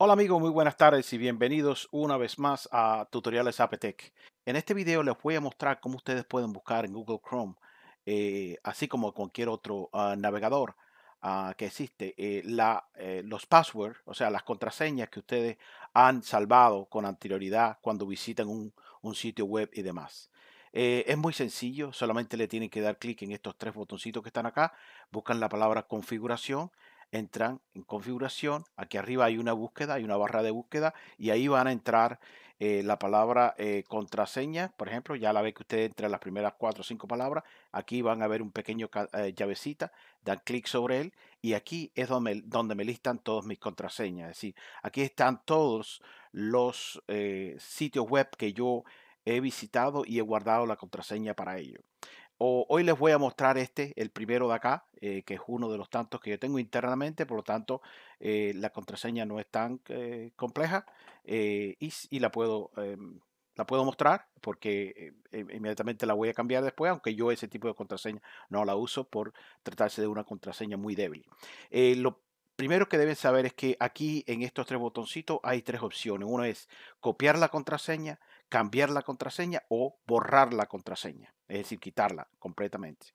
Hola amigos, muy buenas tardes y bienvenidos una vez más a Tutoriales apetec En este video les voy a mostrar cómo ustedes pueden buscar en Google Chrome, eh, así como cualquier otro ah, navegador ah, que existe, eh, eh, los passwords, o sea, las contraseñas que ustedes han salvado con anterioridad cuando visitan un, sitio web y demás. es muy sencillo, solamente le tienen que dar clic en estos tres botoncitos que están acá, buscan la palabra configuración entran en configuración, aquí arriba hay una búsqueda, hay una barra de búsqueda y ahí van a entrar eh, la palabra eh, contraseña, por ejemplo, ya la ve que usted entre las primeras cuatro o cinco palabras, aquí van a ver un pequeño eh, llavecita, dan clic sobre él y aquí es donde, me, donde me listan todas mis contraseñas, es decir, aquí están todos los sitios web que yo he visitado y he guardado la contraseña para ello hoy les voy a mostrar este, el primero de acá, eh, que es uno de los tantos que yo tengo internamente, por lo tanto eh, la contraseña no es tan eh, compleja y, la puedo... Em, la puedo mostrar porque e, inmediatamente la voy a cambiar después, aunque yo ese tipo de contraseña no la uso por tratarse de una contraseña muy débil. lo primero que deben saber es que aquí en estos tres botoncitos hay tres opciones. Uno es copiar la contraseña, cambiar la contraseña o borrar la contraseña, es decir, quitarla completamente.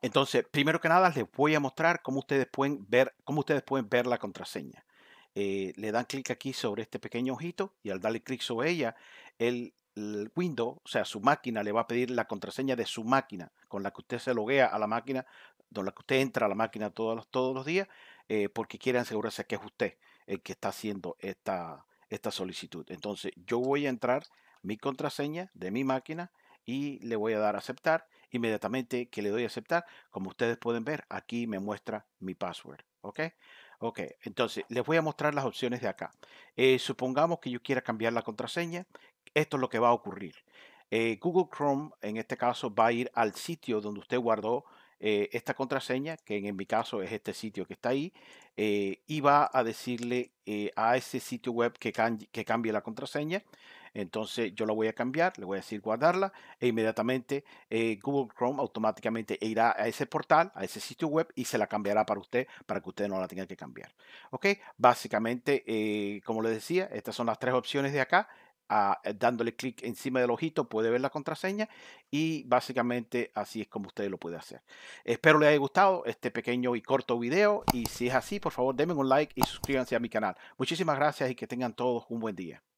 Entonces, primero que nada, les voy a mostrar cómo ustedes pueden ver, cómo ustedes pueden ver la contraseña. Eh, le dan clic aquí sobre este pequeño ojito y al darle clic sobre ella, el, Windows, o sea, su máquina, le va a pedir la contraseña de su máquina con la que usted se loguea a la máquina, con la que usted entra a la máquina todos los, todos los días, eh, porque quiere asegurarse que es usted el que está haciendo esta, esta solicitud. Entonces yo voy a entrar mi contraseña de mi máquina y le voy a dar a aceptar. Inmediatamente que le doy a aceptar, como ustedes pueden ver, aquí me muestra mi password. ¿Ok? Ok, entonces les voy a mostrar las opciones de acá. Eh, supongamos que yo quiera cambiar la contraseña. Esto es lo que va a ocurrir. Eh, Google Chrome, en este caso, va a ir al sitio donde usted guardó eh, esta contraseña, que en mi caso es este sitio que está ahí, eh, y va a decirle eh, a ese sitio web que, que cambie la contraseña. Entonces yo la voy a cambiar, le voy a decir guardarla e inmediatamente Google Chrome automáticamente irá a ese portal, a ese sitio web y se la cambiará para usted para que usted no la tenga que cambiar. ¿Ok? Básicamente, como les decía, estas son las tres opciones de acá. Eh, dándole clic encima del ojito puede ver la contraseña y básicamente así es como usted lo puede hacer. Espero les haya gustado este pequeño y corto video y si es así, por favor denme un like y suscríbanse a mi canal. Muchísimas gracias y que tengan todos un buen día.